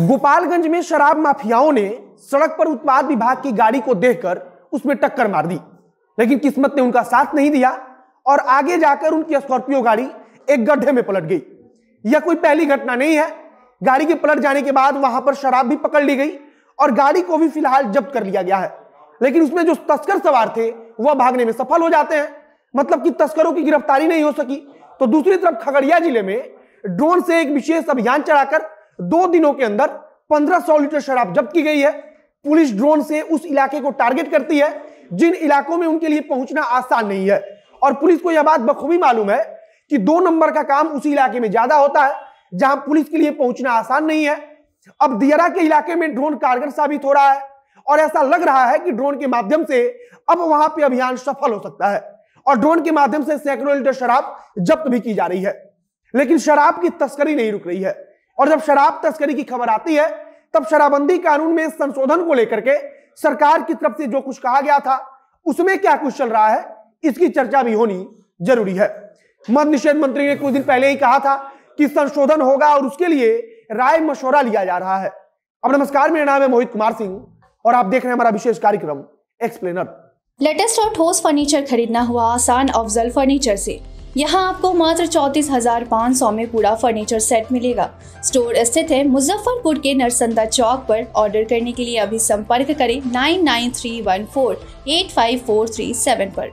गोपालगंज में शराब माफियाओं ने सड़क पर उत्पाद विभाग की गाड़ी को देखकर उसमें टक्कर मार दी लेकिन किस्मत ने उनका साथ नहीं दिया और आगे जाकर उनकी स्कॉर्पियो गाड़ी एक गड्ढे में पलट गई यह कोई पहली घटना नहीं है गाड़ी के पलट जाने के बाद वहां पर शराब भी पकड़ ली गई और गाड़ी को भी फिलहाल जब्त कर लिया गया है लेकिन उसमें जो तस्कर सवार थे वह भागने में सफल हो जाते हैं मतलब कि तस्करों की गिरफ्तारी नहीं हो सकी तो दूसरी तरफ खगड़िया जिले में ड्रोन से एक विशेष अभियान चलाकर दो दिनों के अंदर पंद्रह सौ लीटर शराब जब्त की गई है पुलिस ड्रोन से उस इलाके को टारगेट करती है जिन इलाकों में उनके लिए पहुंचना आसान नहीं है और पुलिस को यह बात बखूबी मालूम है कि दो नंबर का काम उसी इलाके में ज्यादा होता है जहां पुलिस के लिए पहुंचना आसान नहीं है अब दियरा के इलाके में ड्रोन कारगर साबित हो रहा है और ऐसा लग रहा है कि ड्रोन के माध्यम से अब वहां पर अभियान सफल हो सकता है और ड्रोन के माध्यम से सैकड़ों लीटर शराब जब्त भी की जा रही है लेकिन शराब की तस्करी नहीं रुक रही है और जब शराब तस्करी की खबर आती है तब शराबबंदी कानून में संशोधन को लेकर के सरकार की तरफ से जो कुछ कहा गया था उसमें क्या कुछ चल रहा है इसकी चर्चा भी होनी जरूरी है मद निषेध मंत्री ने कुछ दिन पहले ही कहा था कि संशोधन होगा और उसके लिए राय मशोरा लिया जा रहा है अब नमस्कार मेरा नाम है मोहित कुमार सिंह और आप देख रहे हैं हमारा विशेष कार्यक्रम एक्सप्लेनर लेटेस्ट और ठोस फर्नीचर खरीदना हुआ आसान अफजल फर्नीचर से यहाँ आपको मात्र चौंतीस हजार पाँच सौ में पूरा फर्नीचर सेट मिलेगा स्टोर स्थित है मुजफ्फरपुर के नरसंदा चौक पर ऑर्डर करने के लिए अभी संपर्क करें nine nine three one four eight five four three seven पर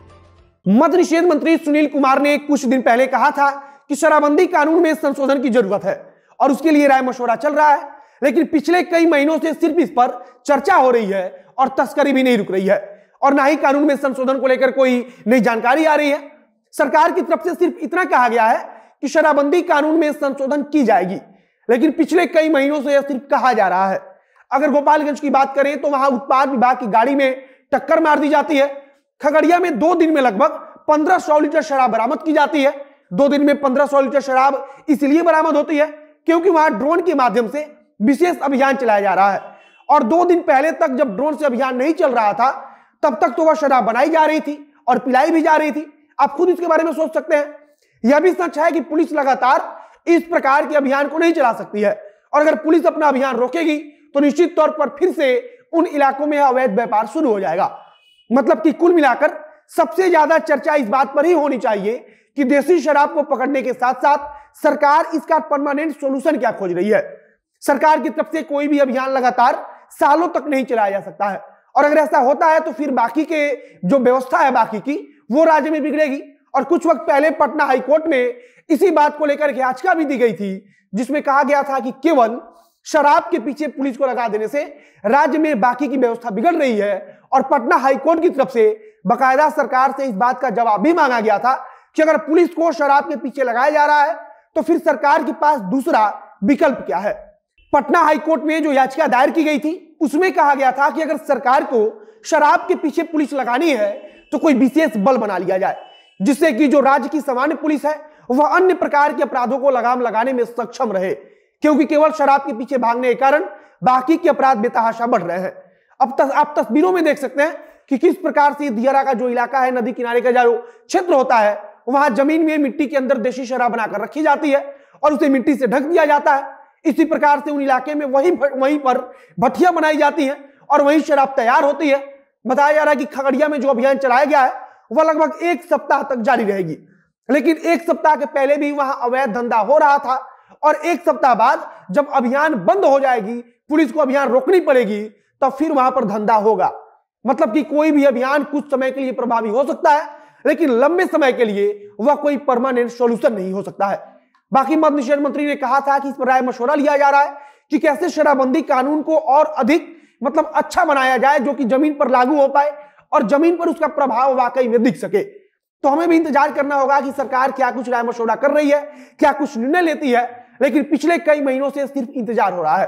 मध्य निषेध मंत्री सुनील कुमार ने कुछ दिन पहले कहा था कि शराबबंदी कानून में संशोधन की जरूरत है और उसके लिए राय मशवरा चल रहा है लेकिन पिछले कई महीनों से सिर्फ इस पर चर्चा हो रही है और तस्करी भी नहीं रुक रही है और ना ही कानून में संशोधन को लेकर कोई नई जानकारी आ रही है सरकार की तरफ से सिर्फ इतना कहा गया है कि शराबबंदी कानून में संशोधन की जाएगी लेकिन पिछले कई महीनों से यह सिर्फ कहा जा रहा है अगर गोपालगंज की बात करें तो वहां उत्पाद विभाग की गाड़ी में टक्कर मार दी जाती है खगड़िया में दो दिन में लगभग पंद्रह सौ लीटर शराब बरामद की जाती है दो दिन में पंद्रह सौ लीटर शराब इसलिए बरामद होती है क्योंकि वहां ड्रोन के माध्यम से विशेष अभियान चलाया जा रहा है और दो दिन पहले तक जब ड्रोन से अभियान नहीं चल रहा था तब तक तो वह शराब बनाई जा रही थी और पिलाई भी जा रही थी आप खुद इसके बारे में सोच सकते हैं यह भी सच है कि पुलिस लगातार इस प्रकार के अभियान को नहीं चला सकती है और अगर पुलिस अपना अभियान रोकेगी तो निश्चित तौर पर फिर से उन इलाकों में अवैध व्यापार शुरू हो जाएगा मतलब कि कुल मिलाकर सबसे ज्यादा चर्चा इस बात पर ही होनी चाहिए कि देसी शराब को पकड़ने के साथ साथ सरकार इसका परमानेंट सोल्यूशन क्या खोज रही है सरकार की तरफ से कोई भी अभियान लगातार सालों तक नहीं चलाया जा सकता है और अगर ऐसा होता है तो फिर बाकी के जो व्यवस्था है बाकी की वो राज्य में बिगड़ेगी और कुछ वक्त पहले पटना हाईकोर्ट में इसी बात को लेकर याचिका भी दी गई थी जिसमें कहा गया था कि केवल शराब के पीछे पुलिस को लगा देने से राज्य में बाकी की व्यवस्था बिगड़ रही है और पटना हाईकोर्ट की तरफ से बकायदा सरकार से इस बात का जवाब भी मांगा गया था कि अगर पुलिस को शराब के पीछे लगाया जा रहा है तो फिर सरकार के पास दूसरा विकल्प क्या है पटना हाईकोर्ट में जो याचिका दायर की गई थी उसमें कहा गया था कि अगर सरकार को शराब के पीछे पुलिस लगानी है तो कोई विशेष बल बना लिया जाए जिससे कि जो राज्य की सामान्य पुलिस है वह अन्य प्रकार के अपराधों को लगाम लगाने में सक्षम रहे क्योंकि केवल शराब के पीछे भागने के कारण बाकी के अपराध बेतहाशा बढ़ रहे हैं अब तस, आप तस्वीरों में देख सकते हैं कि किस प्रकार से दियरा का जो इलाका है नदी किनारे का जो क्षेत्र होता है वहां जमीन में मिट्टी के अंदर देशी शराब बनाकर रखी जाती है और उसे मिट्टी से ढक दिया जाता है इसी प्रकार से उन इलाके में वही वहीं पर भटिया बनाई जाती है और वही शराब तैयार होती है बताया जा रहा है कि खगड़िया में जो अभियान चलाया गया है वह लगभग एक सप्ताह तक जारी रहेगी लेकिन एक सप्ताह के पहले भी वहां अवैध धंधा हो रहा था और एक सप्ताह बाद जब अभियान बंद हो जाएगी पुलिस को अभियान रोकनी पड़ेगी तब फिर वहां पर धंधा होगा मतलब कि कोई भी अभियान कुछ समय के लिए प्रभावी हो सकता है लेकिन लंबे समय के लिए वह कोई परमानेंट सोल्यूशन नहीं हो सकता है बाकी मध्य निषेध मंत्री ने कहा था कि इस पर राय मशवरा लिया जा रहा है कि कैसे शराबबंदी कानून को और अधिक मतलब अच्छा बनाया जाए जो कि जमीन पर लागू हो पाए और जमीन पर उसका प्रभाव वाकई में दिख सके तो हमें भी इंतजार करना होगा कि सरकार क्या कुछ राय मशोरा कर रही है क्या कुछ निर्णय लेती है लेकिन पिछले कई महीनों से सिर्फ इंतजार हो रहा है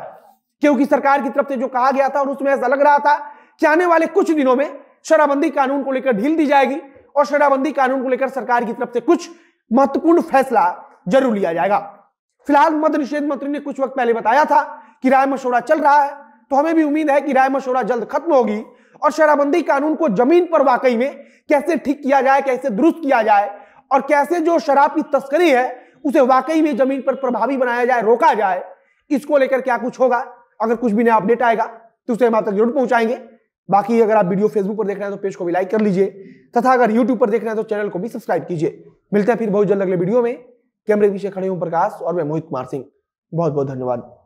क्योंकि सरकार की तरफ से जो कहा गया था और उसमें ऐसा लग रहा था कि आने वाले कुछ दिनों में शराबबंदी कानून को लेकर ढील दी जाएगी और शराबबंदी कानून को लेकर सरकार की तरफ से कुछ महत्वपूर्ण फैसला जरूर लिया जाएगा फिलहाल मद निषेध मंत्री ने कुछ वक्त पहले बताया था कि राय मशोरा चल रहा है तो हमें भी उम्मीद है कि राय मशोरा जल्द खत्म होगी और शराबबंदी कानून को जमीन पर वाकई में कैसे ठीक किया जाए कैसे दुरुस्त किया जाए और कैसे जो शराब की तस्करी है उसे वाकई में जमीन पर प्रभावी बनाया जाए रोका जाए इसको लेकर क्या कुछ होगा अगर कुछ भी नया अपडेट आएगा तो उसे हम आप तक जरूर पहुंचाएंगे बाकी अगर आप वीडियो फेसबुक पर देख रहे हैं तो पेज को भी लाइक कर लीजिए तथा अगर यूट्यूब पर देख रहे हैं तो चैनल को भी सब्सक्राइब कीजिए मिलते हैं फिर बहुत जल्द अगले वीडियो में कैमरे पीछे खड़े हूं प्रकाश और मैं मोहित कुमार सिंह बहुत बहुत धन्यवाद